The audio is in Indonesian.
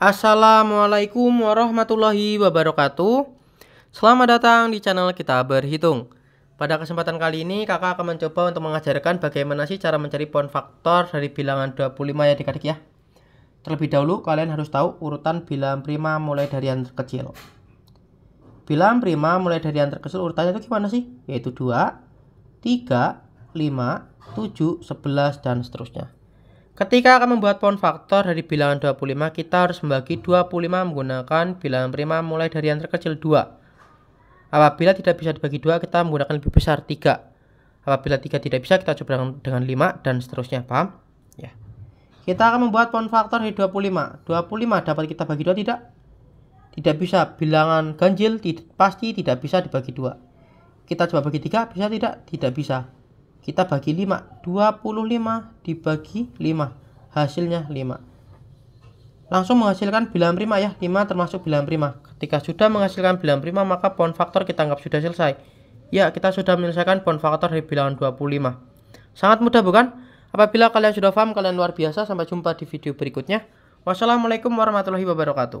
Assalamualaikum warahmatullahi wabarakatuh Selamat datang di channel kita berhitung Pada kesempatan kali ini kakak akan mencoba untuk mengajarkan bagaimana sih cara mencari pohon faktor dari bilangan 25 ya adik ya Terlebih dahulu kalian harus tahu urutan bilangan prima mulai dari yang terkecil Bilangan prima mulai dari yang terkecil urutannya itu gimana sih? Yaitu 2, 3, 5, 7, 11, dan seterusnya Ketika akan membuat pohon faktor dari bilangan 25, kita harus membagi 25 menggunakan bilangan prima mulai dari yang terkecil 2. Apabila tidak bisa dibagi 2, kita menggunakan lebih besar 3. Apabila 3 tidak bisa, kita coba dengan 5 dan seterusnya, paham? Ya. Kita akan membuat pohon faktor dari 25. 25 dapat kita bagi 2 tidak? Tidak bisa. Bilangan ganjil pasti tidak bisa dibagi 2. Kita coba bagi 3, bisa tidak? Tidak bisa kita bagi 5 25 dibagi 5 hasilnya 5 langsung menghasilkan bilangan prima ya 5 termasuk bilangan prima ketika sudah menghasilkan bilangan prima maka pon faktor kita anggap sudah selesai ya kita sudah menyelesaikan pon faktor dari bilangan 25 sangat mudah bukan? apabila kalian sudah paham kalian luar biasa sampai jumpa di video berikutnya wassalamualaikum warahmatullahi wabarakatuh